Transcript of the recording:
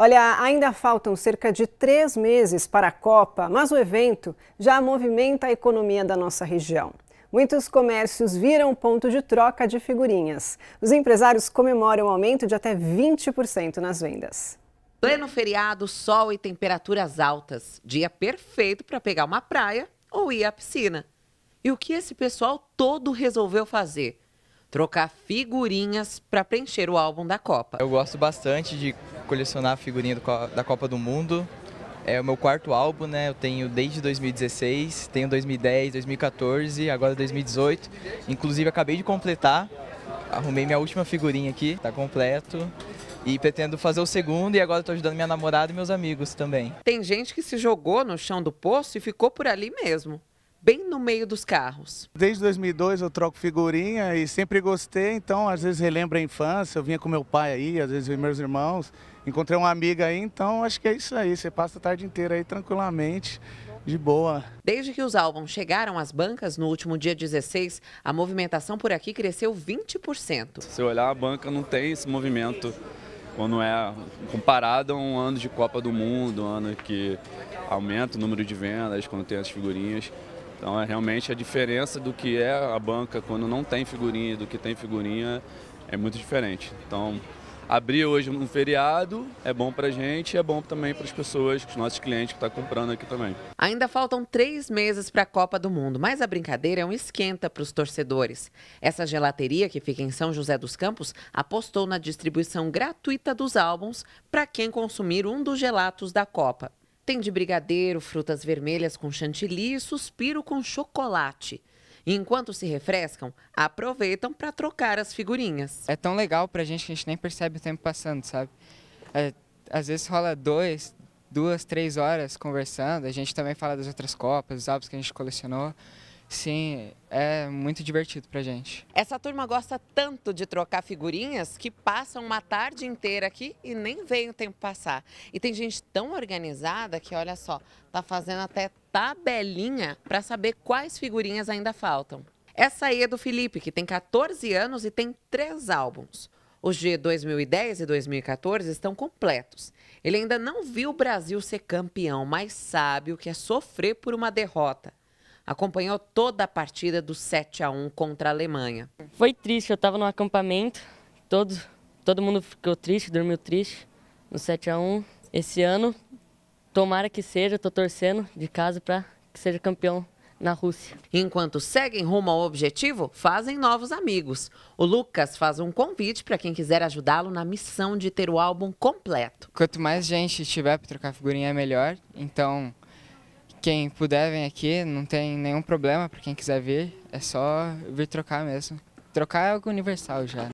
Olha, ainda faltam cerca de três meses para a Copa, mas o evento já movimenta a economia da nossa região. Muitos comércios viram ponto de troca de figurinhas. Os empresários comemoram um aumento de até 20% nas vendas. Pleno feriado, sol e temperaturas altas. Dia perfeito para pegar uma praia ou ir à piscina. E o que esse pessoal todo resolveu fazer? trocar figurinhas para preencher o álbum da Copa. Eu gosto bastante de colecionar figurinha da Copa do Mundo. É o meu quarto álbum, né? Eu tenho desde 2016, tenho 2010, 2014, agora 2018. Inclusive acabei de completar, arrumei minha última figurinha aqui, tá completo. E pretendo fazer o segundo e agora estou ajudando minha namorada e meus amigos também. Tem gente que se jogou no chão do poço e ficou por ali mesmo bem no meio dos carros. Desde 2002 eu troco figurinha e sempre gostei, então às vezes relembro a infância, eu vinha com meu pai aí, às vezes meus irmãos, encontrei uma amiga aí, então acho que é isso aí, você passa a tarde inteira aí tranquilamente. De boa. Desde que os álbuns chegaram às bancas no último dia 16, a movimentação por aqui cresceu 20%. Se olhar, a banca não tem esse movimento quando é comparado a um ano de Copa do Mundo, um ano que aumenta o número de vendas, quando tem as figurinhas. Então é realmente a diferença do que é a banca quando não tem figurinha do que tem figurinha é muito diferente. Então abrir hoje um feriado é bom para a gente e é bom também para as pessoas, para os nossos clientes que estão tá comprando aqui também. Ainda faltam três meses para a Copa do Mundo, mas a brincadeira é um esquenta para os torcedores. Essa gelateria que fica em São José dos Campos apostou na distribuição gratuita dos álbuns para quem consumir um dos gelatos da Copa. Tem de brigadeiro, frutas vermelhas com chantilly e suspiro com chocolate. Enquanto se refrescam, aproveitam para trocar as figurinhas. É tão legal para a gente que a gente nem percebe o tempo passando, sabe? É, às vezes rola dois, duas, três horas conversando. A gente também fala das outras copas, dos álbuns que a gente colecionou. Sim, é muito divertido pra gente. Essa turma gosta tanto de trocar figurinhas que passam uma tarde inteira aqui e nem veem o tempo passar. E tem gente tão organizada que, olha só, tá fazendo até tabelinha para saber quais figurinhas ainda faltam. Essa aí é do Felipe, que tem 14 anos e tem três álbuns. Os de 2010 e 2014 estão completos. Ele ainda não viu o Brasil ser campeão, mas sabe o que é sofrer por uma derrota acompanhou toda a partida do 7 a 1 contra a Alemanha. Foi triste, eu estava no acampamento, todo, todo mundo ficou triste, dormiu triste no 7 a 1 esse ano. Tomara que seja, estou torcendo de casa para que seja campeão na Rússia. Enquanto seguem rumo ao objetivo, fazem novos amigos. O Lucas faz um convite para quem quiser ajudá-lo na missão de ter o álbum completo. Quanto mais gente tiver para trocar figurinha, é melhor. Então, quem puder vem aqui, não tem nenhum problema para quem quiser vir, é só vir trocar mesmo. Trocar é algo universal já. Né?